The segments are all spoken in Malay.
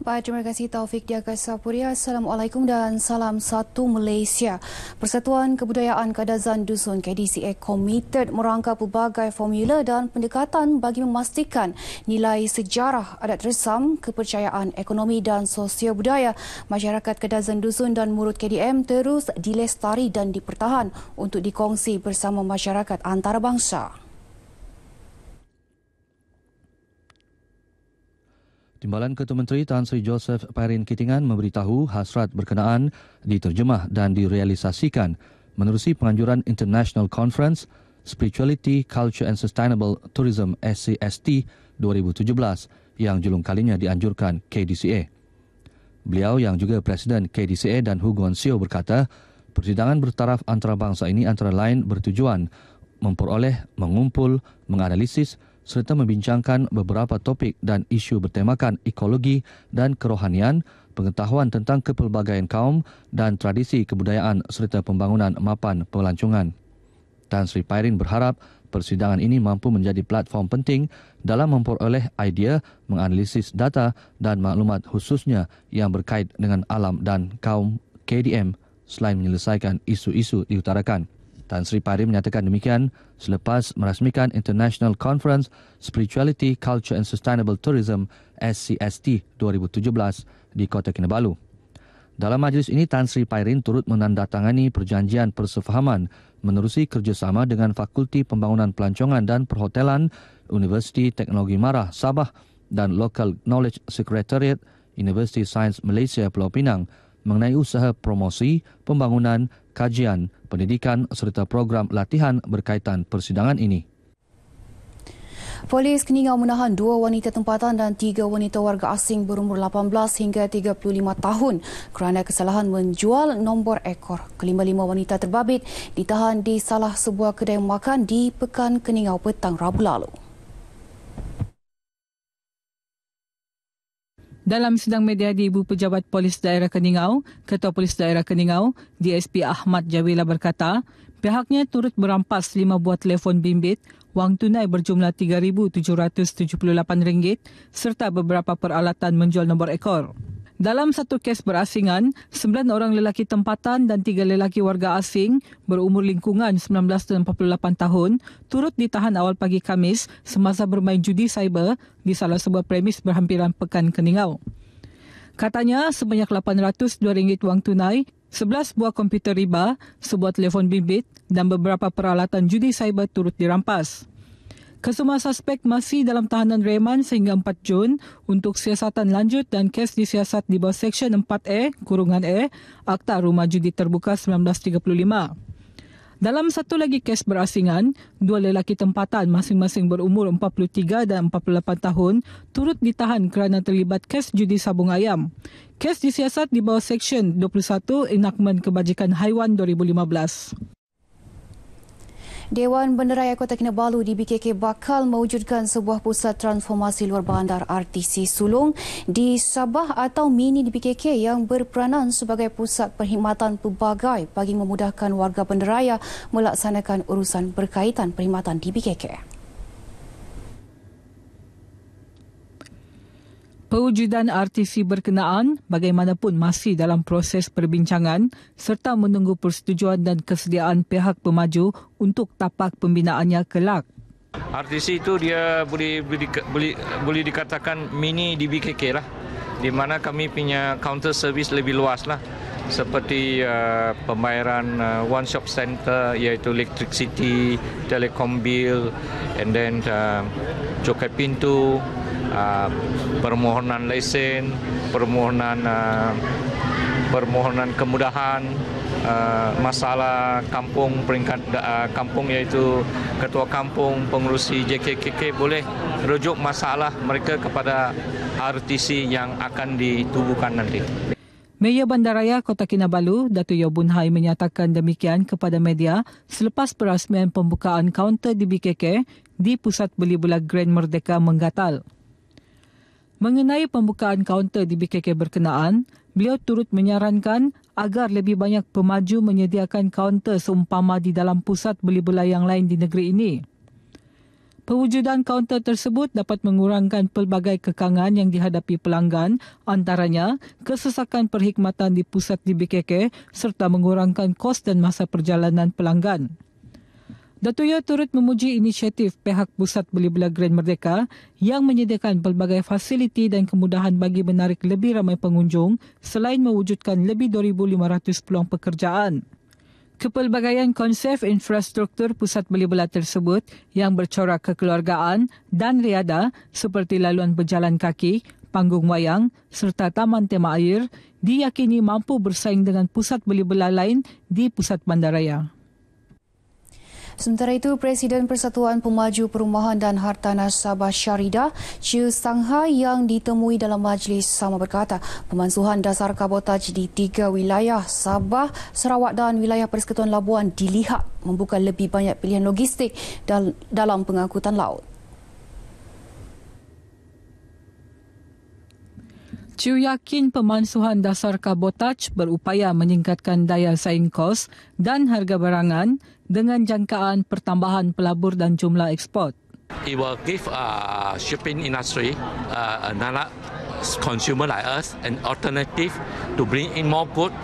Baik, terima kasih Taufik Diakasa Puria. Assalamualaikum dan salam satu Malaysia. Persatuan Kebudayaan Kadazan Dusun KDCA komited merangka pelbagai formula dan pendekatan bagi memastikan nilai sejarah adat resam kepercayaan ekonomi dan sosial budaya masyarakat Kadazan Dusun dan Murut KDM terus dilestari dan dipertahan untuk dikongsi bersama masyarakat antarabangsa. Timbalan Ketua Menteri Tan Sri Joseph Perin Kitingan memberitahu hasrat berkenaan diterjemah dan direalisasikan menerusi penganjuran International Conference Spirituality, Culture and Sustainable Tourism SCST 2017 yang julung kalinya dianjurkan KDCA. Beliau yang juga Presiden KDCA dan Hugon Sio berkata, persidangan bertaraf antarabangsa ini antara lain bertujuan memperoleh, mengumpul, menganalisis, serta membincangkan beberapa topik dan isu bertemakan ekologi dan kerohanian, pengetahuan tentang kepelbagaian kaum dan tradisi kebudayaan serta pembangunan mapan pelancongan. Tan Sri Pairin berharap persidangan ini mampu menjadi platform penting dalam memperoleh idea, menganalisis data dan maklumat khususnya yang berkait dengan alam dan kaum KDM selain menyelesaikan isu-isu diutarakan. Tan Sri Pari menyatakan demikian selepas merasmikan International Conference Spirituality, Culture and Sustainable Tourism SCST 2017 di Kota Kinabalu. Dalam majlis ini, Tan Sri Pairin turut menandatangani perjanjian persefahaman menerusi kerjasama dengan Fakulti Pembangunan Pelancongan dan Perhotelan Universiti Teknologi Marah Sabah dan Local Knowledge Secretariat University Science Malaysia Pulau Pinang mengenai usaha promosi, pembangunan, kajian, pendidikan serta program latihan berkaitan persidangan ini. Polis Keningau menahan dua wanita tempatan dan tiga wanita warga asing berumur 18 hingga 35 tahun kerana kesalahan menjual nombor ekor. Kelima-lima wanita terbabit ditahan di salah sebuah kedai makan di Pekan Keningau petang Rabu lalu. Dalam sidang media di Ibu Pejabat Polis Daerah Keningau, Ketua Polis Daerah Keningau, DSP Ahmad Jawila berkata, pihaknya turut merampas lima buah telefon bimbit, wang tunai berjumlah RM3,778 serta beberapa peralatan menjual nombor ekor. Dalam satu kes berasingan, sembilan orang lelaki tempatan dan tiga lelaki warga asing berumur lingkungan 19 dan 48 tahun turut ditahan awal pagi Kamis semasa bermain judi cyber di salah sebuah premis berhampiran Pekan Keningau. Katanya sebanyak RM802 wang tunai, 11 buah komputer riba, sebuah telefon bimbit dan beberapa peralatan judi cyber turut dirampas. Kesemua suspek masih dalam tahanan reman sehingga 4 Jun untuk siasatan lanjut dan kes disiasat di bawah Seksyen 4 e kurungan E Akta Rumah Judi Terbuka 1935. Dalam satu lagi kes berasingan, dua lelaki tempatan masing-masing berumur 43 dan 48 tahun turut ditahan kerana terlibat kes judi sabung ayam. Kes disiasat di bawah Seksyen 21 Enakmen Kebajikan Haiwan 2015. Dewan Benderaya Kota Kinabalu DBKK bakal mewujudkan sebuah pusat transformasi luar bandar RTC sulung di Sabah atau Mini DBKK yang berperanan sebagai pusat perkhidmatan pelbagai bagi memudahkan warga benderaya melaksanakan urusan berkaitan perkhidmatan DBKK. Perwujudan RTC berkenaan bagaimanapun masih dalam proses perbincangan serta menunggu persetujuan dan kesediaan pihak pemaju untuk tapak pembinaannya kelak. RTC itu dia boleh boleh, boleh, boleh dikatakan mini DBKK lah di mana kami punya counter service lebih luas lah seperti uh, pembayaran uh, one shop center iaitu electric city, telecom bill and then uh, joket pintu Ah, permohonan lesen, permohonan ah, permohonan kemudahan ah, masalah kampung peringkat kampung iaitu ketua kampung pengurusi JKKK boleh rujuk masalah mereka kepada RTC yang akan ditubuhkan nanti. Mayor Bandaraya Kota Kinabalu, Datu Yobun Hai menyatakan demikian kepada media selepas perasmian pembukaan kaunter di BKK di Pusat Beli Bulan Grand Merdeka menggatal. Mengenai pembukaan kaunter di BKK berkenaan, beliau turut menyarankan agar lebih banyak pemaju menyediakan kaunter seumpama di dalam pusat beli belah yang lain di negeri ini. Pewujudan kaunter tersebut dapat mengurangkan pelbagai kekangan yang dihadapi pelanggan, antaranya kesesakan perkhidmatan di pusat di BKK serta mengurangkan kos dan masa perjalanan pelanggan. Datuya turut memuji inisiatif pihak Pusat Beli Bela Grand Merdeka yang menyediakan pelbagai fasiliti dan kemudahan bagi menarik lebih ramai pengunjung selain mewujudkan lebih 2,500 peluang pekerjaan. Kepelbagaian konsep infrastruktur pusat beli belah tersebut yang bercorak kekeluargaan dan riada seperti laluan berjalan kaki, panggung wayang serta taman tema air diyakini mampu bersaing dengan pusat beli belah lain di pusat bandaraya. Sementara itu, Presiden Persatuan Pemaju Perumahan dan Harta Nasabah Syarida Chiu Sangha yang ditemui dalam majlis sama berkata, pemansuhan dasar kabotaj di tiga wilayah Sabah, Sarawak dan wilayah Persekutuan Labuan dilihat membuka lebih banyak pilihan logistik dalam pengangkutan laut. Chiu yakin pemansuhan dasar kabotaj berupaya meningkatkan daya saing kos dan harga barangan dengan jangkaan pertambahan pelabur dan jumlah ekspor. It will give a uh, shipping industry uh, another consumer like us an alternative to bring in more good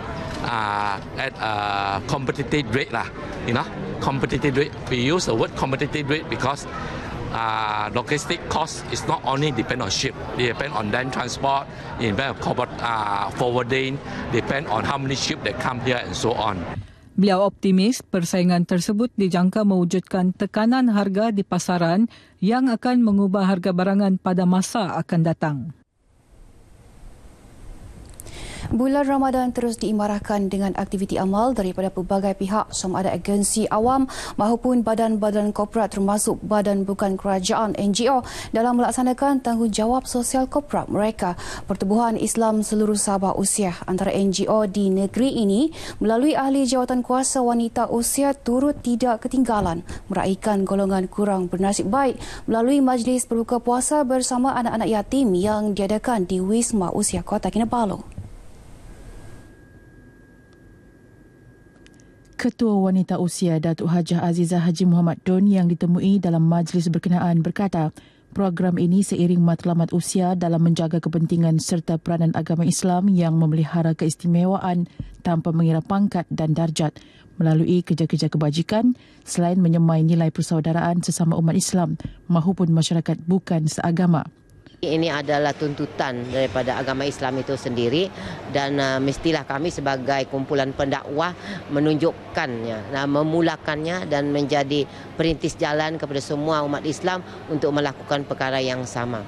uh, at a uh, competitive rate lah. You know, competitive rate. We use the word competitive rate because Uh, logistic cost is not only depend on ship, it depend on land transport, it depend on forwarding, depend on how many ship that come here and so on. Beliau optimis persaingan tersebut dijangka mewujudkan tekanan harga di pasaran yang akan mengubah harga barangan pada masa akan datang. Bulan Ramadan terus diimarahkan dengan aktiviti amal daripada pelbagai pihak sama ada agensi awam maupun badan-badan korporat termasuk badan bukan kerajaan NGO dalam melaksanakan tanggungjawab sosial korporat mereka. Pertubuhan Islam seluruh Sabah Usia antara NGO di negeri ini melalui ahli jawatan kuasa wanita usia turut tidak ketinggalan meraihkan golongan kurang bernasib baik melalui majlis berbuka puasa bersama anak-anak yatim yang diadakan di Wisma Usia Kota Kinabalu. Ketua Wanita Usia Datuk Hajah Azizah Haji Muhammad Don yang ditemui dalam majlis berkenaan berkata, program ini seiring matlamat usia dalam menjaga kepentingan serta peranan agama Islam yang memelihara keistimewaan tanpa mengira pangkat dan darjat melalui kerja-kerja kebajikan selain menyemai nilai persaudaraan sesama umat Islam maupun masyarakat bukan seagama. Ini adalah tuntutan daripada agama Islam itu sendiri dan uh, mestilah kami sebagai kumpulan pendakwah menunjukkannya, uh, memulakannya dan menjadi perintis jalan kepada semua umat Islam untuk melakukan perkara yang sama.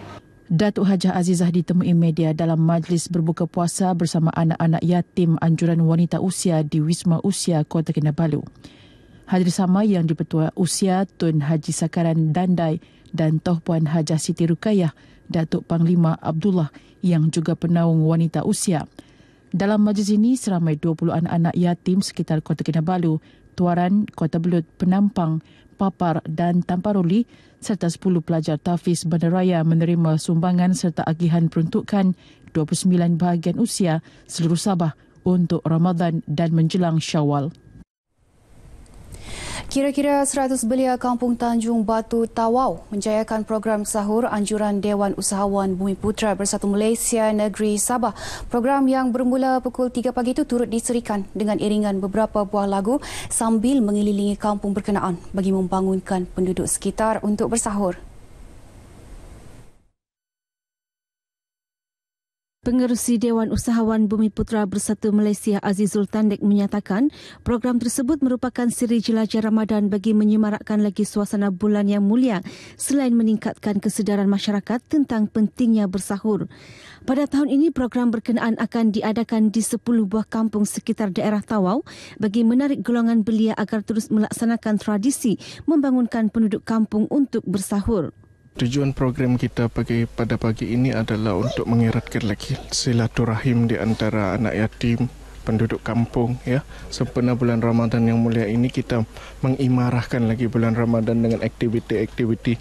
Datuk Hajah Azizah ditemui media dalam majlis berbuka puasa bersama anak-anak yatim anjuran wanita usia di Wisma Usia Kota Kinabalu. Hadir sama yang dipertua usia Tun Haji Sakaran Dandai, dan Toh Puan Hajah Siti Rukayah, Datuk Panglima Abdullah yang juga penaung wanita usia. Dalam majlis ini, seramai 20 anak-anak yatim sekitar Kota Kinabalu, Tuaran, Kota Belut, Penampang, Papar dan Tamparuli serta 10 pelajar Tafis Bandaraya menerima sumbangan serta agihan peruntukan 29 bahagian usia seluruh Sabah untuk Ramadan dan menjelang Syawal. Kira-kira 100 belia Kampung Tanjung Batu Tawau menjayakan program sahur anjuran Dewan Usahawan Bumi Putra Bersatu Malaysia Negeri Sabah. Program yang bermula pukul 3 pagi itu turut diserikan dengan iringan beberapa buah lagu sambil mengelilingi kampung berkenaan bagi membangunkan penduduk sekitar untuk bersahur. Pengerusi Dewan Usahawan Bumi Putra Bersatu Malaysia Azizul Tandek menyatakan program tersebut merupakan siri jelajah Ramadan bagi menyemarakkan lagi suasana bulan yang mulia selain meningkatkan kesedaran masyarakat tentang pentingnya bersahur. Pada tahun ini program berkenaan akan diadakan di 10 buah kampung sekitar daerah Tawau bagi menarik golongan belia agar terus melaksanakan tradisi membangunkan penduduk kampung untuk bersahur tujuan program kita pagi pada pagi ini adalah untuk mengeratkan lagi silaturahim di antara anak yatim penduduk kampung ya sempena bulan Ramadan yang mulia ini kita mengimarahkan lagi bulan Ramadan dengan aktiviti-aktiviti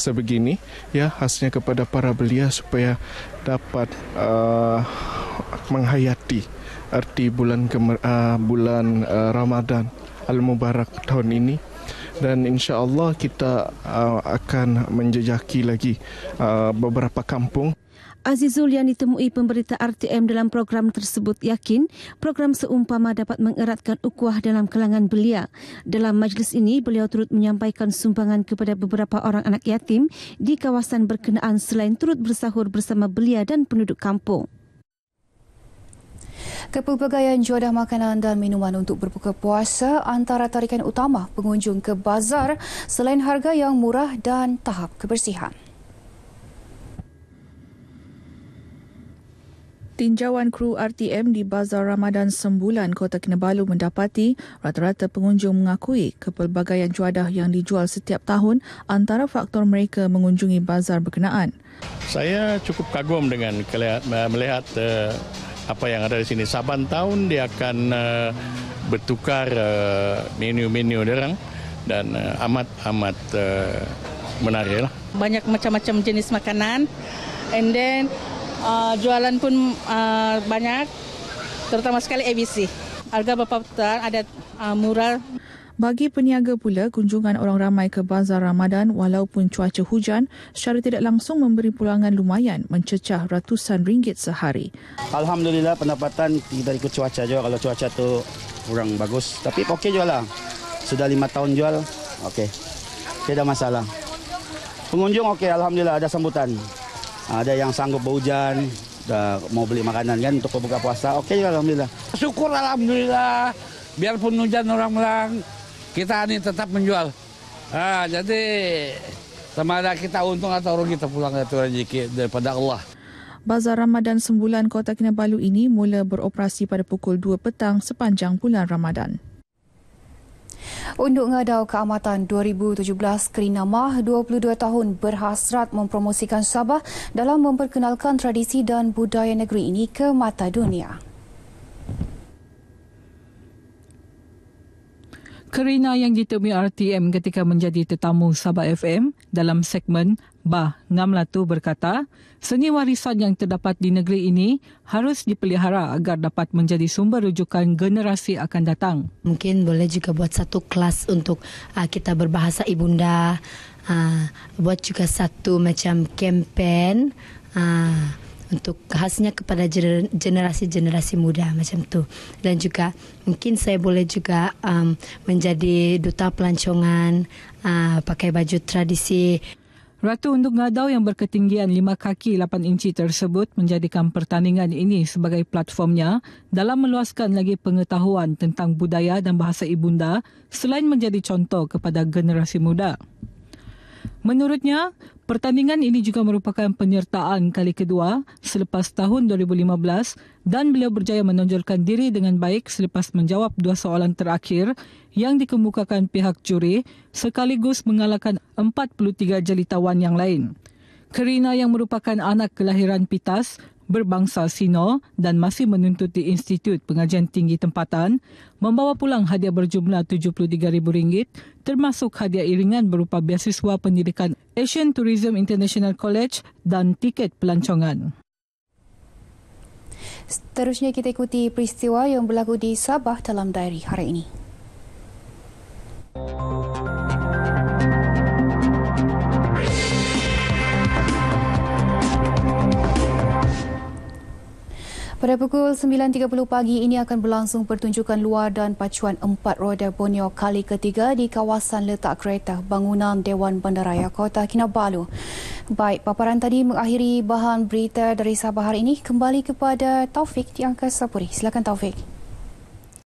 sebegini ya khasnya kepada para belia supaya dapat uh, menghayati arti bulan kemer- uh, bulan uh, Ramadan Al-Mubarak tahun ini dan Insya Allah kita uh, akan menjejaki lagi uh, beberapa kampung Azizul yang ditemui pemberita RTM dalam program tersebut yakin program seumpama dapat mengeratkan ukuah dalam kalangan belia. Dalam majlis ini, beliau turut menyampaikan sumbangan kepada beberapa orang anak yatim di kawasan berkenaan selain turut bersahur bersama belia dan penduduk kampung. Kepelbagaian juadah makanan dan minuman untuk berbuka puasa antara tarikan utama pengunjung ke bazar selain harga yang murah dan tahap kebersihan. Tinjauan kru RTM di Bazar Ramadan Sembulan, Kota Kinabalu mendapati rata-rata pengunjung mengakui kepelbagaian juadah yang dijual setiap tahun antara faktor mereka mengunjungi bazar berkenaan. Saya cukup kagum dengan melihat, eh, apa yang ada di sini. Saban tahun dia akan uh, bertukar eh, menu-menu uh, orang dan eh, amat-amat uh, uh, menarik. Lah. Banyak macam-macam jenis makanan and then uh, jualan pun uh, banyak terutama sekali ABC. Harga Bapak Putra ada uh, murah. Bagi peniaga pula, kunjungan orang ramai ke bazar Ramadan walaupun cuaca hujan secara tidak langsung memberi pulangan lumayan mencecah ratusan ringgit sehari. Alhamdulillah pendapatan tidak ikut cuaca juga kalau cuaca tu kurang bagus. Tapi okey jual lah. Sudah lima tahun jual, okey. Tidak masalah. Pengunjung okey, Alhamdulillah ada sambutan. Ada yang sanggup berhujan, dah mau beli makanan kan untuk buka puasa. Okey juga Alhamdulillah. Syukur Alhamdulillah. Biarpun hujan orang melang, kita ini tetap menjual. Ah, jadi sama ada kita untung atau rugi kita pulang itu rezeki daripada Allah. Bazar Ramadan Sembulan Kota Kinabalu ini mula beroperasi pada pukul 2 petang sepanjang bulan Ramadan. Untuk mengadau keamatan 2017, Kerina Mah 22 tahun berhasrat mempromosikan Sabah dalam memperkenalkan tradisi dan budaya negeri ini ke mata dunia. Kerina yang ditemui RTM ketika menjadi tetamu Sabah FM dalam segmen Bah Ngam Latu berkata, seni warisan yang terdapat di negeri ini harus dipelihara agar dapat menjadi sumber rujukan generasi akan datang. Mungkin boleh juga buat satu kelas untuk uh, kita berbahasa ibunda, uh, buat juga satu macam kempen, uh, untuk khasnya kepada generasi-generasi muda macam tu dan juga mungkin saya boleh juga um, menjadi duta pelancongan uh, pakai baju tradisi Ratu untuk Ngadau yang berketinggian 5 kaki 8 inci tersebut menjadikan pertandingan ini sebagai platformnya dalam meluaskan lagi pengetahuan tentang budaya dan bahasa ibunda selain menjadi contoh kepada generasi muda. Menurutnya, pertandingan ini juga merupakan penyertaan kali kedua selepas tahun 2015 dan beliau berjaya menonjolkan diri dengan baik selepas menjawab dua soalan terakhir yang dikemukakan pihak juri sekaligus mengalahkan 43 jelitawan yang lain. Kerina yang merupakan anak kelahiran Pitas berbangsa Sino dan masih menuntut di Institut Pengajian Tinggi Tempatan membawa pulang hadiah berjumlah RM73,000 termasuk hadiah iringan berupa beasiswa pendidikan Asian Tourism International College dan tiket pelancongan. Seterusnya kita ikuti peristiwa yang berlaku di Sabah dalam diary hari ini. Musik Pada pukul 9.30 pagi ini akan berlangsung pertunjukan luar dan pacuan empat roda Borneo kali ketiga di kawasan letak kereta bangunan Dewan Bandaraya Kota Kinabalu. Baik, paparan tadi mengakhiri bahan berita dari Sabah hari ini. Kembali kepada Taufik di Angkasa Puri. Silakan Taufik.